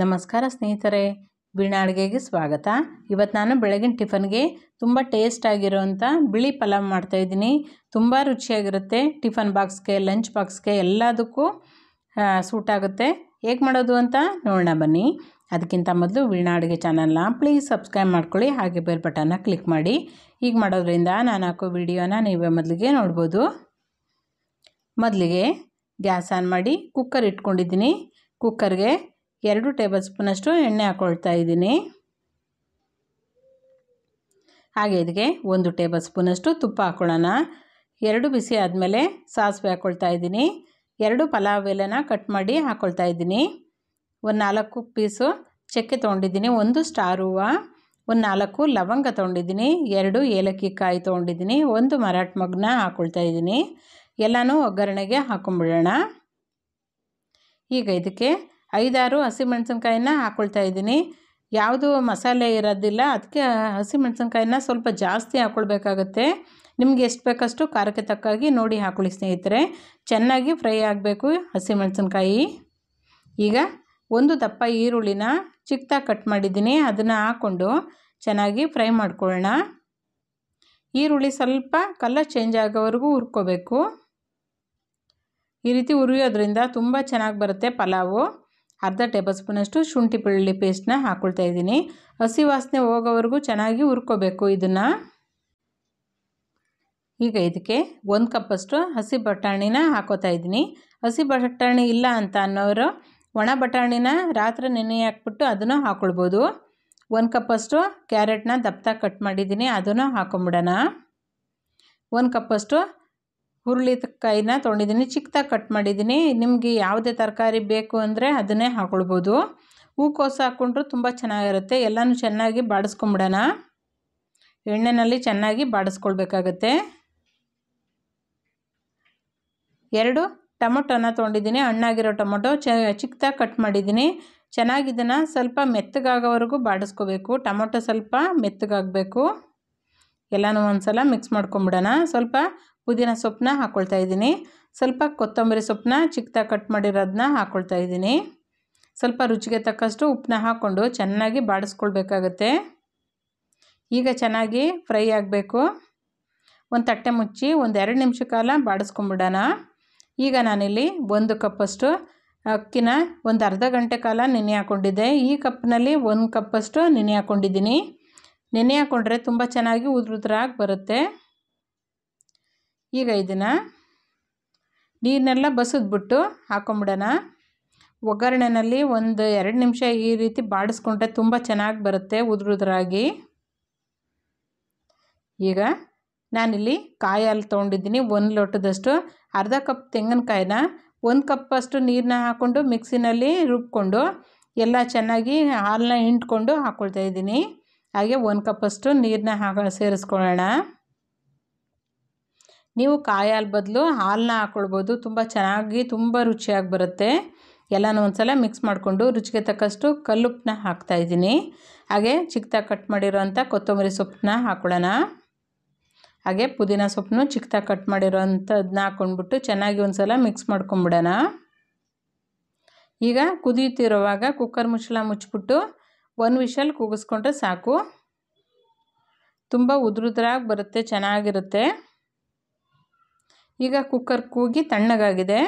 ನಮಸ್ಕಾರ ಸ್ನೇಹಿತರೆ ವೀಣಾ ಅಡುಗೆಗೆ ಸ್ವಾಗತ ಇವತ್ತು ನಾನು ಬೆಳಗಿನ ಟಿಫನ್ಗೆ ತುಂಬ ಟೇಸ್ಟ್ ಆಗಿರೋವಂಥ ಬಿಳಿ ಪಲಾವ್ ಮಾಡ್ತಾಯಿದ್ದೀನಿ ತುಂಬ ರುಚಿಯಾಗಿರುತ್ತೆ ಟಿಫನ್ ಬಾಕ್ಸ್ಗೆ ಲಂಚ್ ಬಾಕ್ಸ್ಗೆ ಎಲ್ಲದಕ್ಕೂ ಸೂಟ್ ಆಗುತ್ತೆ ಹೇಗೆ ಮಾಡೋದು ಅಂತ ನೋಡೋಣ ಬನ್ನಿ ಅದಕ್ಕಿಂತ ಮೊದಲು ವೀಣಾ ಅಡುಗೆ ಚಾನಲ್ನ ಪ್ಲೀಸ್ ಸಬ್ಸ್ಕ್ರೈಬ್ ಮಾಡ್ಕೊಳ್ಳಿ ಹಾಗೆ ಬೇರೆ ಬಟನ್ನ ಕ್ಲಿಕ್ ಮಾಡಿ ಹೀಗೆ ಮಾಡೋದ್ರಿಂದ ನಾನು ಹಾಕೋ ವಿಡಿಯೋನ ನೀವೇ ಮೊದಲಿಗೆ ನೋಡ್ಬೋದು ಮೊದಲಿಗೆ ಗ್ಯಾಸ್ ಆನ್ ಮಾಡಿ ಕುಕ್ಕರ್ ಇಟ್ಕೊಂಡಿದ್ದೀನಿ ಕುಕ್ಕರ್ಗೆ ಎರಡು ಟೇಬಲ್ ಸ್ಪೂನಷ್ಟು ಎಣ್ಣೆ ಹಾಕ್ಕೊಳ್ತಾ ಇದ್ದೀನಿ ಹಾಗೆ ಇದಕ್ಕೆ ಒಂದು ಟೇಬಲ್ ಸ್ಪೂನಷ್ಟು ತುಪ್ಪ ಹಾಕ್ಕೊಳ್ಳೋಣ ಎರಡು ಬಿಸಿ ಆದಮೇಲೆ ಸಾಸಿವೆ ಹಾಕ್ಕೊಳ್ತಾ ಇದ್ದೀನಿ ಎರಡು ಪಲಾವ್ ಎಲೆನ ಕಟ್ ಮಾಡಿ ಹಾಕ್ಕೊಳ್ತಾ ಇದ್ದೀನಿ ಒಂದು ನಾಲ್ಕು ಪೀಸು ಚಕ್ಕೆ ತೊಗೊಂಡಿದ್ದೀನಿ ಒಂದು ಸ್ಟಾರ್ ಹೂವು ಒಂದು ನಾಲ್ಕು ಲವಂಗ ತೊಗೊಂಡಿದ್ದೀನಿ ಎರಡು ಏಲಕ್ಕಿ ಕಾಯಿ ತೊಗೊಂಡಿದ್ದೀನಿ ಒಂದು ಮರಾಠ ಮಗ್ನ ಹಾಕ್ಕೊಳ್ತಾ ಇದ್ದೀನಿ ಎಲ್ಲನೂ ಒಗ್ಗರಣೆಗೆ ಹಾಕೊಂಡ್ಬಿಡೋಣ ಈಗ ಇದಕ್ಕೆ ಐದಾರು ಹಸಿಮೆಣ್ಸಿನ್ಕಾಯಿನ ಹಾಕ್ಕೊಳ್ತಾ ಇದ್ದೀನಿ ಯಾವುದು ಮಸಾಲೆ ಇರೋದಿಲ್ಲ ಅದಕ್ಕೆ ಹಸಿಮೆಣ್ಸಿನ್ಕಾಯಿನ ಸ್ವಲ್ಪ ಜಾಸ್ತಿ ಹಾಕ್ಕೊಳ್ಬೇಕಾಗುತ್ತೆ ನಿಮ್ಗೆ ಎಷ್ಟು ಬೇಕಷ್ಟು ಖಾರಕ್ಕೆ ತಕ್ಕಾಗಿ ನೋಡಿ ಹಾಕೊಳ್ಳಿ ಸ್ನೇಹಿತರೆ ಚೆನ್ನಾಗಿ ಫ್ರೈ ಆಗಬೇಕು ಹಸಿಮೆಣ್ಸಿನ್ಕಾಯಿ ಈಗ ಒಂದು ದಪ್ಪ ಈರುಳ್ಳಿನ ಚಿಕ್ಕದಾಗಿ ಕಟ್ ಮಾಡಿದ್ದೀನಿ ಅದನ್ನು ಹಾಕ್ಕೊಂಡು ಚೆನ್ನಾಗಿ ಫ್ರೈ ಮಾಡ್ಕೊಳ್ಳೋಣ ಈರುಳ್ಳಿ ಸ್ವಲ್ಪ ಕಲರ್ ಚೇಂಜ್ ಆಗೋವರೆಗೂ ಹುರ್ಕೋಬೇಕು ಈ ರೀತಿ ಹುರಿಯೋದ್ರಿಂದ ತುಂಬ ಚೆನ್ನಾಗಿ ಬರುತ್ತೆ ಪಲಾವು ಅರ್ಧ ಟೇಬಲ್ ಸ್ಪೂನಷ್ಟು ಶುಂಠಿ ಬೆಳ್ಳುಳ್ಳಿ ಪೇಸ್ಟ್ನ ಹಾಕ್ಕೊಳ್ತಾ ಇದ್ದೀನಿ ಹಸಿ ವಾಸನೆ ಹೋಗೋವರೆಗೂ ಚೆನ್ನಾಗಿ ಹುರ್ಕೋಬೇಕು ಇದನ್ನು ಈಗ ಇದಕ್ಕೆ ಒಂದು ಕಪ್ಪಷ್ಟು ಹಸಿ ಬಟಾಣಿನ ಹಾಕೋತಾ ಇದ್ದೀನಿ ಹಸಿ ಬಟಾಣಿ ಇಲ್ಲ ಅಂತ ಅನ್ನೋರು ಒಣ ಬಟಾಣಿನ ರಾತ್ರಿ ನೆನೆ ಹಾಕ್ಬಿಟ್ಟು ಅದನ್ನು ಹಾಕ್ಕೊಳ್ಬೋದು ಒಂದು ಕಪ್ಪಷ್ಟು ಕ್ಯಾರೆಟ್ನ ದಪ್ಪ ಕಟ್ ಮಾಡಿದ್ದೀನಿ ಅದನ್ನು ಹಾಕೊಂಬಿಡೋಣ ಒಂದು ಕಪ್ಪಷ್ಟು ಹುರುಳಿಕಾಯಿನ ತೊಗೊಂಡಿದ್ದೀನಿ ಚಿಕ್ಕದಾಗಿ ಕಟ್ ಮಾಡಿದ್ದೀನಿ ನಿಮಗೆ ಯಾವುದೇ ತರಕಾರಿ ಬೇಕು ಅಂದರೆ ಅದನ್ನೇ ಹಾಕ್ಕೊಳ್ಬೋದು ಹೂಕೋಸು ಹಾಕ್ಕೊಂಡ್ರು ತುಂಬ ಚೆನ್ನಾಗಿರುತ್ತೆ ಎಲ್ಲನೂ ಚೆನ್ನಾಗಿ ಬಾಡಿಸ್ಕೊಂಬಿಡೋಣ ಎಣ್ಣೆಯಲ್ಲಿ ಚೆನ್ನಾಗಿ ಬಾಡಿಸ್ಕೊಳ್ಬೇಕಾಗತ್ತೆ ಎರಡು ಟೊಮೊಟೊನ ತೊಗೊಂಡಿದ್ದೀನಿ ಹಣ್ಣಾಗಿರೋ ಟೊಮೊಟೊ ಚ ಚಿಕ್ಕದಾಗಿ ಕಟ್ ಮಾಡಿದ್ದೀನಿ ಚೆನ್ನಾಗಿ ಸ್ವಲ್ಪ ಮೆತ್ತಗಾಗೋವರೆಗೂ ಬಾಡಿಸ್ಕೋಬೇಕು ಟೊಮೊಟೊ ಸ್ವಲ್ಪ ಮೆತ್ತಗಾಗಬೇಕು ಎಲ್ಲನೂ ಒಂದು ಸಲ ಮಿಕ್ಸ್ ಮಾಡ್ಕೊಂಬಿಡೋಣ ಸ್ವಲ್ಪ ಪುದೀನ ಸೊಪ್ಪನ್ನ ಹಾಕ್ಕೊಳ್ತಾ ಇದ್ದೀನಿ ಸ್ವಲ್ಪ ಕೊತ್ತಂಬರಿ ಸೊಪ್ಪನ್ನ ಚಿಕ್ಕದಾಗಿ ಕಟ್ ಮಾಡಿರೋದನ್ನ ಹಾಕ್ಕೊಳ್ತಾ ಇದ್ದೀನಿ ಸ್ವಲ್ಪ ರುಚಿಗೆ ತಕ್ಕಷ್ಟು ಉಪ್ಪನ್ನ ಹಾಕ್ಕೊಂಡು ಚೆನ್ನಾಗಿ ಬಾಡಿಸ್ಕೊಳ್ಬೇಕಾಗತ್ತೆ ಈಗ ಚೆನ್ನಾಗಿ ಫ್ರೈ ಆಗಬೇಕು ಒಂದು ತಟ್ಟೆ ಮುಚ್ಚಿ ಒಂದು ಎರಡು ನಿಮಿಷ ಕಾಲ ಬಾಡಿಸ್ಕೊಂಬಿಡೋಣ ಈಗ ನಾನಿಲ್ಲಿ ಒಂದು ಕಪ್ಪಷ್ಟು ಅಕ್ಕಿನ ಒಂದು ಅರ್ಧ ಗಂಟೆ ಕಾಲ ನೆನೆ ಹಾಕ್ಕೊಂಡಿದ್ದೆ ಈ ಕಪ್ನಲ್ಲಿ ಒಂದು ಕಪ್ಪಷ್ಟು ನೆನೆ ಹಾಕ್ಕೊಂಡಿದ್ದೀನಿ ನೆನೆ ಹಾಕ್ಕೊಂಡ್ರೆ ತುಂಬ ಚೆನ್ನಾಗಿ ಉದುರುದ್ರಾಗಿ ಬರುತ್ತೆ ಈಗ ಇದನ್ನು ನೀರನ್ನೆಲ್ಲ ಬಸಿದ್ಬಿಟ್ಟು ಹಾಕೊಂಬಿಡೋಣ ಒಗ್ಗರಣೆನಲ್ಲಿ ಒಂದು ಎರಡು ನಿಮಿಷ ಈ ರೀತಿ ಬಾಡಿಸ್ಕೊಂಡ್ರೆ ತುಂಬ ಚೆನ್ನಾಗಿ ಬರುತ್ತೆ ಉದುರುದ್ರಾಗಿ ಈಗ ನಾನಿಲ್ಲಿ ಕಾಯಲ್ಲಿ ತೊಗೊಂಡಿದ್ದೀನಿ ಒಂದು ಲೋಟದಷ್ಟು ಅರ್ಧ ಕಪ್ ತೆಂಗಿನಕಾಯಿನ ಒಂದು ಕಪ್ಪಷ್ಟು ನೀರನ್ನ ಹಾಕ್ಕೊಂಡು ಮಿಕ್ಸಿನಲ್ಲಿ ರುಬ್ಕೊಂಡು ಎಲ್ಲ ಚೆನ್ನಾಗಿ ಹಾಲನ್ನ ಹಿಂಡ್ಕೊಂಡು ಹಾಕ್ಕೊಳ್ತಾ ಇದ್ದೀನಿ ಹಾಗೆ ಒಂದು ಕಪ್ಪಷ್ಟು ನೀರನ್ನ ಹಾಕಿ ಸೇರಿಸ್ಕೊಳ್ಳೋಣ ನೀವು ಕಾಯಿ ಬದಲು ಹಾಲನ್ನ ಹಾಕ್ಕೊಳ್ಬೋದು ತುಂಬ ಚೆನ್ನಾಗಿ ತುಂಬ ರುಚಿಯಾಗಿ ಬರುತ್ತೆ ಎಲ್ಲನೂ ಒಂದು ಸಲ ಮಿಕ್ಸ್ ಮಾಡಿಕೊಂಡು ರುಚಿಗೆ ತಕ್ಕಷ್ಟು ಕಲ್ಲುಪ್ಪನ್ನ ಹಾಕ್ತಾಯಿದ್ದೀನಿ ಹಾಗೆ ಚಿಕ್ಕದಾಗಿ ಕಟ್ ಮಾಡಿರೋಂಥ ಕೊತ್ತಂಬರಿ ಸೊಪ್ಪನ್ನ ಹಾಕ್ಕೊಳ್ಳೋಣ ಹಾಗೆ ಪುದೀನ ಸೊಪ್ಪನ್ನು ಚಿಕ್ಕದಾಗಿ ಕಟ್ ಮಾಡಿರೋ ಅಂಥದ್ದನ್ನ ಹಾಕ್ಕೊಂಡ್ಬಿಟ್ಟು ಚೆನ್ನಾಗಿ ಒಂದು ಸಲ ಮಿಕ್ಸ್ ಮಾಡ್ಕೊಂಬಿಡೋಣ ಈಗ ಕುದಿಯುತ್ತಿರುವಾಗ ಕುಕ್ಕರ್ ಮುಚ್ಚಳ ಮುಚ್ಚಿಬಿಟ್ಟು ಒಂದು ವಿಷಲ್ ಕೂಗಿಸ್ಕೊಂಡ್ರೆ ಸಾಕು ತುಂಬ ಉದುರುದ್ರಾಗಿ ಬರುತ್ತೆ ಚೆನ್ನಾಗಿರುತ್ತೆ ಈಗ ಕುಕ್ಕರ್ ಕೂಗಿ ತಣ್ಣಗಾಗಿದೆ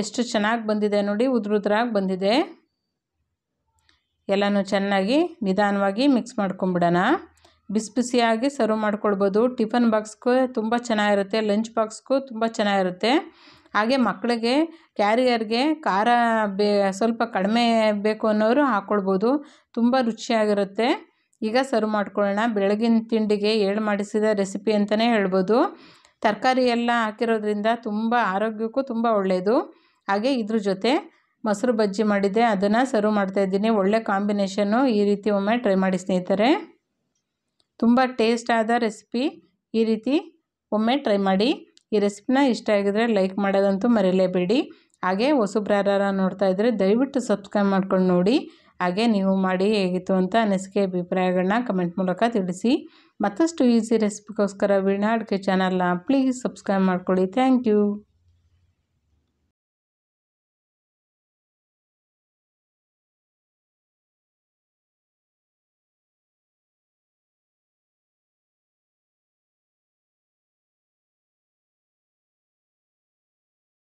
ಎಷ್ಟು ಚೆನ್ನಾಗಿ ಬಂದಿದೆ ನೋಡಿ ಉದ್ರುದ್ರಾಗಿ ಬಂದಿದೆ ಎಲ್ಲನೂ ಚೆನ್ನಾಗಿ ನಿಧಾನವಾಗಿ ಮಿಕ್ಸ್ ಮಾಡ್ಕೊಂಬಿಡೋಣ ಬಿಸಿ ಬಿಸಿಯಾಗಿ ಸರ್ವ್ ಮಾಡ್ಕೊಳ್ಬೋದು ಟಿಫನ್ ಬಾಕ್ಸ್ಗೂ ತುಂಬ ಚೆನ್ನಾಗಿರುತ್ತೆ ಲಂಚ್ ಬಾಕ್ಸ್ಗೂ ತುಂಬ ಚೆನ್ನಾಗಿರುತ್ತೆ ಹಾಗೆ ಮಕ್ಕಳಿಗೆ ಕ್ಯಾರಿಯರ್ಗೆ ಖಾರ ಬೇ ಸ್ವಲ್ಪ ಕಡಿಮೆ ಬೇಕು ಅನ್ನೋರು ಹಾಕ್ಕೊಳ್ಬೋದು ತುಂಬ ರುಚಿಯಾಗಿರುತ್ತೆ ಈಗ ಸರ್ವ್ ಮಾಡ್ಕೊಳ್ಳೋಣ ಬೆಳಗಿನ ತಿಂಡಿಗೆ ಏಳು ಮಾಡಿಸಿದ ರೆಸಿಪಿ ಅಂತಲೇ ಹೇಳ್ಬೋದು ತರಕಾರಿ ಎಲ್ಲ ಹಾಕಿರೋದ್ರಿಂದ ತುಂಬ ಆರೋಗ್ಯಕ್ಕೂ ತುಂಬ ಒಳ್ಳೆಯದು ಹಾಗೆ ಇದ್ರ ಜೊತೆ ಮೊಸರು ಬಜ್ಜಿ ಮಾಡಿದ್ದೆ ಅದನ್ನು ಸರ್ವ್ ಮಾಡ್ತಾಯಿದ್ದೀನಿ ಒಳ್ಳೆ ಕಾಂಬಿನೇಷನ್ನು ಈ ರೀತಿ ಒಮ್ಮೆ ಟ್ರೈ ಮಾಡಿ ಸ್ನೇಹಿತರೆ ತುಂಬ ಟೇಸ್ಟ್ ಆದ ರೆಸಿಪಿ ಈ ರೀತಿ ಒಮ್ಮೆ ಟ್ರೈ ಮಾಡಿ ಈ ರೆಸಿಪಿನ ಇಷ್ಟ ಆಗಿದ್ರೆ ಲೈಕ್ ಮಾಡೋದಂತೂ ಮರೆಯಲೇಬೇಡಿ ಹಾಗೆ ಹೊಸಬ್ರಾರ ನೋಡ್ತಾ ಇದ್ದರೆ ದಯವಿಟ್ಟು ಸಬ್ಸ್ಕ್ರೈಬ್ ಮಾಡ್ಕೊಂಡು ನೋಡಿ ಹಾಗೆ ನೀವು ಮಾಡಿ ಹೇಗಿತ್ತು ಅಂತ ಅನಿಸಿಕೆ ಅಭಿಪ್ರಾಯಗಳನ್ನ ಕಮೆಂಟ್ ಮೂಲಕ ತಿಳಿಸಿ ಮತ್ತಷ್ಟು ಈಸಿ ರೆಸಿಪಿಗೋಸ್ಕರ ವೀಣಾ ಅಡುಗೆ ಚಾನಲ್ನ ಪ್ಲೀಸ್ ಸಬ್ಸ್ಕ್ರೈಬ್ ಮಾಡ್ಕೊಳ್ಳಿ ಥ್ಯಾಂಕ್ ಯು